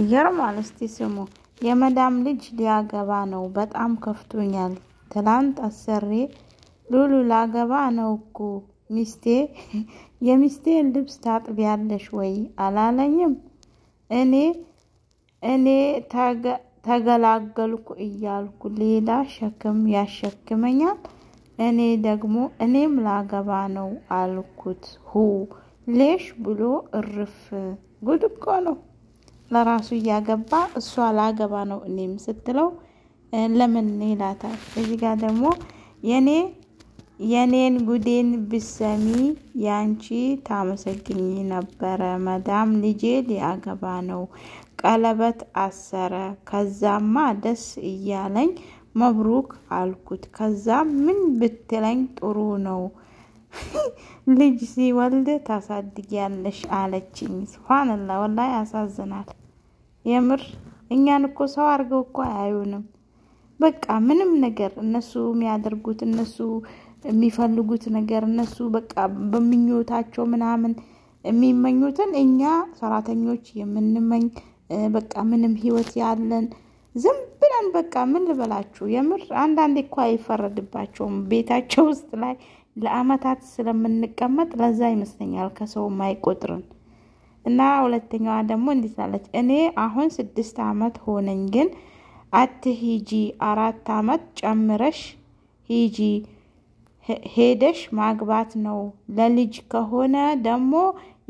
ይገርማል። እስቲ ስሙ። የመዳም ልጅ ሊያገባ ነው፣ በጣም ከፍቶኛል። ትላንት አሰሬ ሉሉ ላገባ ነው እኮ ሚስቴ የሚስቴን ልብስ ታጥቢያለሽ ወይ አላለኝም። እኔ እኔ ተገላገልኩ እያልኩ ሌላ ሸክም ያሸክመኛል። እኔ ደግሞ እኔም ላገባ ነው አልኩት። ሁ ሌሽ ብሎ እርፍ። ጉድቆ ነው። ለራሱ እያገባ እሷ ላገባ ነው እኔም ስትለው ለምን ይላታል። እዚህ ጋር ደግሞ የኔ የኔን ጉዴን ብሰሚ ያንቺ ታመሰግኝ ነበረ። መዳም ልጄ ሊያገባ ነው ቀለበት አሰረ። ከዛማ ደስ እያለኝ መብሩክ አልኩት። ከዛ ምን ብትለኝ ጥሩ ነው ልጅ ሲወልድ ታሳድጊያለሽ አለችኝ። ስብሓንላ ወላይ ያሳዝናል። የምር እኛን እኮ ሰው አድርገው እኮ አያዩንም። በቃ ምንም ነገር እነሱ የሚያደርጉት እነሱ የሚፈልጉት ነገር እነሱ በቃ በምኞታቸው ምናምን የሚመኙትን እኛ ሰራተኞች የምንመኝ በቃ ምንም ህይወት ያለን ዝም ብለን በቃ ምን ልበላችሁ፣ የምር አንዳንዴ እኮ አይፈረድባቸውም። ቤታቸው ውስጥ ላይ ለአመታት ስለምንቀመጥ ለዛ ይመስለኛል ከሰው አይቆጥርን። እና ሁለተኛዋ ደግሞ እንዲት እኔ አሁን ስድስት አመት ሆነኝ፣ ግን አት ሂጂ አራት አመት ጨምረሽ ሂጂ ሄደሽ ማግባት ነው። ለልጅ ከሆነ ደግሞ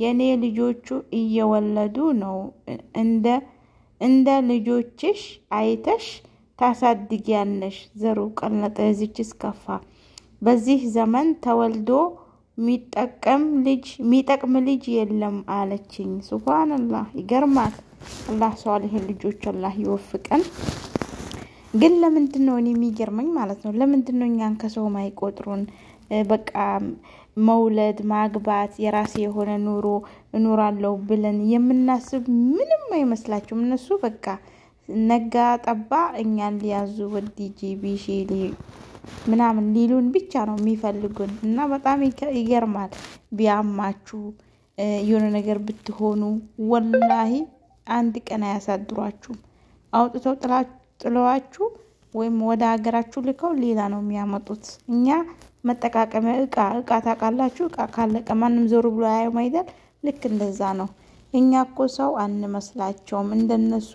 የእኔ ልጆቹ እየወለዱ ነው። እንደ ልጆችሽ አይተሽ ታሳድጊያለሽ። ዘሩ ቀለጠ፣ ዝችስ ስከፋ በዚህ ዘመን ተወልዶ የሚጠቅም ልጅ የለም አለችኝ። ሱብሃነላህ ይገርማል። አላህ ሷሊህን ልጆች አላህ ይወፍቀን። ግን ለምንድን ነው እኔ የሚገርመኝ ማለት ነው፣ ለምንድን ነው እኛን ከሰው ማይቆጥሩን? በቃ መውለድ ማግባት፣ የራሴ የሆነ ኑሮ እኖራለሁ ብለን የምናስብ ምንም አይመስላችሁም። እነሱ በቃ ነጋ ጠባ እኛን ሊያዙ ወዲ ጂቢ ምናምን ሊሉን ብቻ ነው የሚፈልጉን እና በጣም ይገርማል። ቢያማችሁ የሆነ ነገር ብትሆኑ ወላሂ አንድ ቀን አያሳድሯችሁም። አውጥተው ጥለዋችሁ ወይም ወደ ሀገራችሁ ልከው ሌላ ነው የሚያመጡት። እኛ መጠቃቀሚያ እቃ እቃ ታውቃላችሁ፣ እቃ ካለቀ ማንም ዞር ብሎ ያየው ማይደል። ልክ እንደዛ ነው። እኛ እኮ ሰው አንመስላቸውም እንደነሱ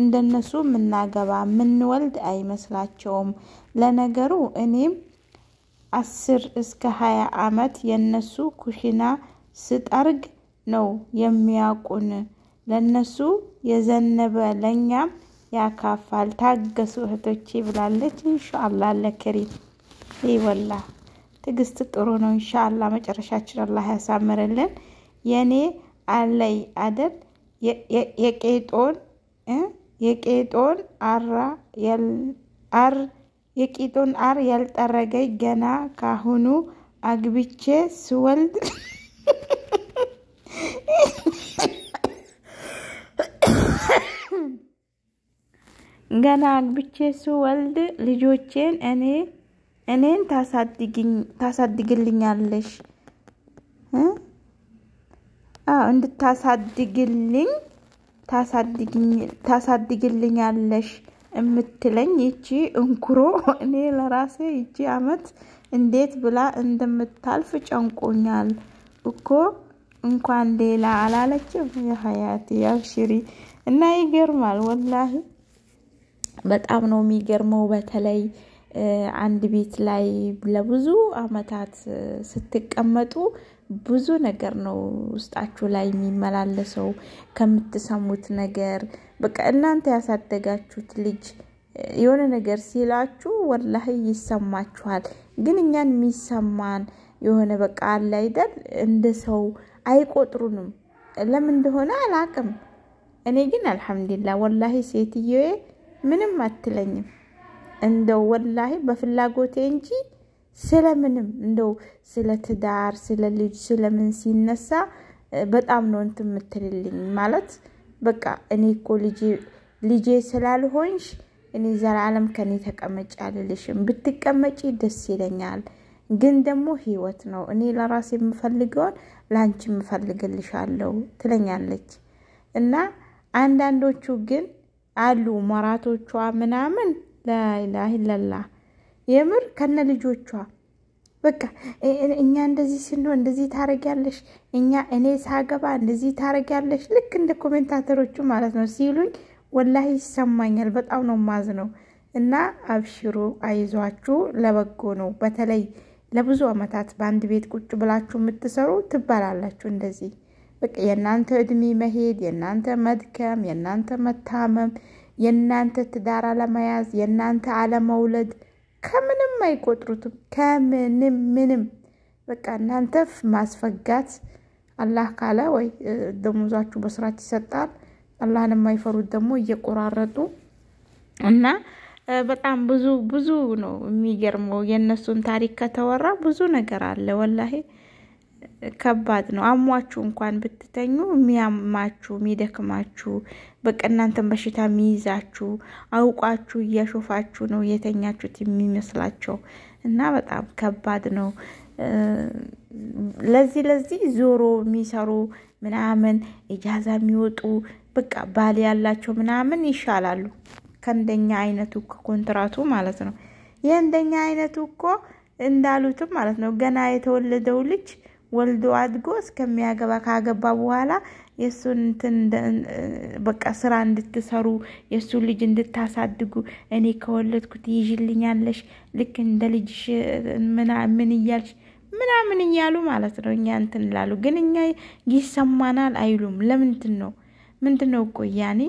እንደነሱ የምናገባ የምንወልድ አይመስላቸውም። ለነገሩ እኔም አስር እስከ ሀያ አመት የነሱ ኩሽና ስጠርግ ነው የሚያውቁን። ለነሱ የዘነበ ለእኛም ያካፋል። ታገሱ እህቶቼ ብላለች። እንሻአላ ለክሪም ይወላ ትግስት ጥሩ ነው። እንሻአላ መጨረሻችን አላህ ያሳምርልን። የእኔ አለይ አደል የቄጦን የቄጦን አር የቂጡን አር ያልጠረገኝ ገና ካሁኑ አግብቼ ስወልድ ገና አግብቼ ስወልድ ልጆቼን እኔ እኔን ታሳድግልኛለሽ እንድታሳድግልኝ ታሳድግልኛለሽ የምትለኝ ይቺ እንኩሮ እኔ ለራሴ ይቺ አመት እንዴት ብላ እንደምታልፍ ጨንቆኛል እኮ እንኳን ሌላ አላለችም። የሀያት ያብሽሪ እና ይገርማል፣ ወላሂ በጣም ነው የሚገርመው በተለይ አንድ ቤት ላይ ለብዙ አመታት ስትቀመጡ ብዙ ነገር ነው ውስጣችሁ ላይ የሚመላለሰው ከምትሰሙት ነገር። በቃ እናንተ ያሳደጋችሁት ልጅ የሆነ ነገር ሲላችሁ ወላህ ይሰማችኋል። ግን እኛን የሚሰማን የሆነ በቃ አለ አይደል እንደ ሰው አይቆጥሩንም። ለምን እንደሆነ አላቅም። እኔ ግን አልሐምዱሊላህ ወላሂ ሴትዬ ምንም አትለኝም። እንደው ወላሂ በፍላጎቴ እንጂ ስለምንም እንደው ስለ ትዳር ስለ ልጅ ስለምን ሲነሳ በጣም ነው እንትን የምትልልኝ ማለት በቃ እኔ እኮ ልጄ ስላልሆንሽ እኔ ዘላለም ከኔ ተቀመጭ አልልሽም። ብትቀመጪ ደስ ይለኛል፣ ግን ደግሞ ህይወት ነው። እኔ ለራሴ የምፈልገውን ለአንቺ የምፈልግልሻለሁ ትለኛለች እና አንዳንዶቹ ግን አሉ መራቶቿ ምናምን ላይላህ የምር ከነ ልጆቿ በቃ እኛ እንደዚህ ስንሆን እንደዚህ ታረጊያለሽ፣ እኛ እኔ ሳገባ እንደዚህ ታረጊያለሽ። ልክ እንደ ኮሜንታተሮቹ ማለት ነው ሲሉኝ ወላሂ ይሰማኛል። በጣም ነው ማዝ ነው እና አብሽሩ፣ አይዟችሁ፣ ለበጎ ነው። በተለይ ለብዙ አመታት በአንድ ቤት ቁጭ ብላችሁ የምትሰሩ ትባላላችሁ። እንደዚህ በቃ የእናንተ እድሜ መሄድ፣ የእናንተ መድከም፣ የእናንተ መታመም የእናንተ ትዳር አለመያዝ፣ የእናንተ አለመውለድ ከምንም አይቆጥሩትም። ከምንም ምንም በቃ እናንተ ማስፈጋት አላህ ካለ ወይ ደሞዛችሁ በስራት ይሰጣል። አላህን የማይፈሩት ደግሞ እየቆራረጡ እና በጣም ብዙ ብዙ ነው የሚገርመው። የእነሱን ታሪክ ከተወራ ብዙ ነገር አለ ወላሄ። ከባድ ነው። አሟችሁ እንኳን ብትተኙ የሚያማችሁ የሚደክማችሁ፣ በቃ እናንተን በሽታ የሚይዛችሁ አውቋችሁ እያሾፋችሁ ነው የተኛችሁት የሚመስላቸው እና በጣም ከባድ ነው። ለዚህ ለዚህ ዞሮ የሚሰሩ ምናምን እጃዛ የሚወጡ በቃ ባል ያላቸው ምናምን ይሻላሉ ከእንደኛ አይነቱ ከኮንትራቱ ማለት ነው። ይህ እንደኛ አይነቱ እኮ እንዳሉትም ማለት ነው ገና የተወለደው ልጅ ወልዶ አድጎ እስከሚያገባ ካገባ በኋላ የእሱን እንትን በቃ ስራ እንድትሰሩ የእሱን ልጅ እንድታሳድጉ እኔ ከወለድኩት ይዥልኛለሽ ልክ እንደ ልጅሽ ምን እያልሽ ምናምን እያሉ ማለት ነው። እኛ እንትን ላሉ ግን እኛ ይሰማናል አይሉም። ለምንድን ነው ምንድን ነው እኮ ያኔ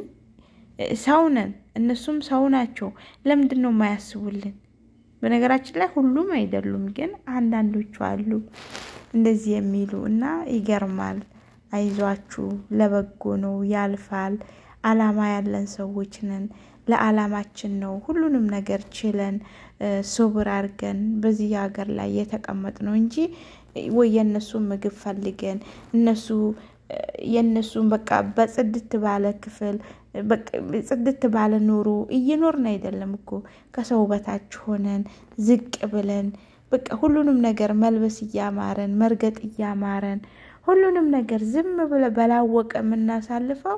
ሰው ነን፣ እነሱም ሰው ናቸው። ለምንድን ነው የማያስቡልን? በነገራችን ላይ ሁሉም አይደሉም፣ ግን አንዳንዶቹ አሉ። እንደዚህ የሚሉ እና ይገርማል። አይዟችሁ፣ ለበጎ ነው፣ ያልፋል። አላማ ያለን ሰዎች ነን። ለአላማችን ነው ሁሉንም ነገር ችለን ሶብር አድርገን በዚህ ሀገር ላይ የተቀመጥ ነው እንጂ ወይ የእነሱ ምግብ ፈልገን እነሱ የእነሱን በቃ በጽድት ባለ ክፍል ጽድት ባለ ኑሮ እየኖርን አይደለም እኮ ከሰው በታች ሆነን ዝቅ ብለን በቃ ሁሉንም ነገር መልበስ እያማረን መርገጥ እያማረን ሁሉንም ነገር ዝም ብለ በላወቀ የምናሳልፈው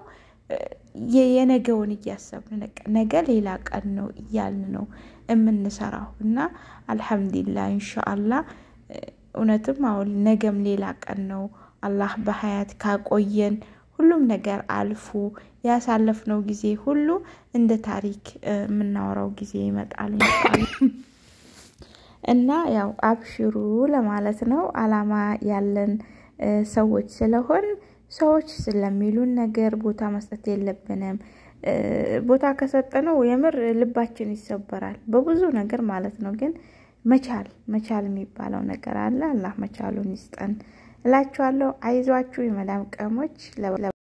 የነገውን እያሰብን ነገ ሌላ ቀን ነው እያልን ነው የምንሰራው እና አልሐምዱሊላ እንሻአላ እውነትም አሁን ነገም ሌላ ቀን ነው። አላህ በሀያት ካቆየን ሁሉም ነገር አልፎ ያሳለፍነው ጊዜ ሁሉ እንደ ታሪክ የምናወራው ጊዜ ይመጣል። እና ያው አብሽሩ ለማለት ነው። አላማ ያለን ሰዎች ስለሆን ሰዎች ስለሚሉን ነገር ቦታ መስጠት የለብንም። ቦታ ከሰጠነው የምር ልባችን ይሰበራል በብዙ ነገር ማለት ነው። ግን መቻል መቻል የሚባለው ነገር አለ። አላህ መቻሉን ይስጠን እላችኋለሁ። አይዟችሁ የመዳም ቀሞች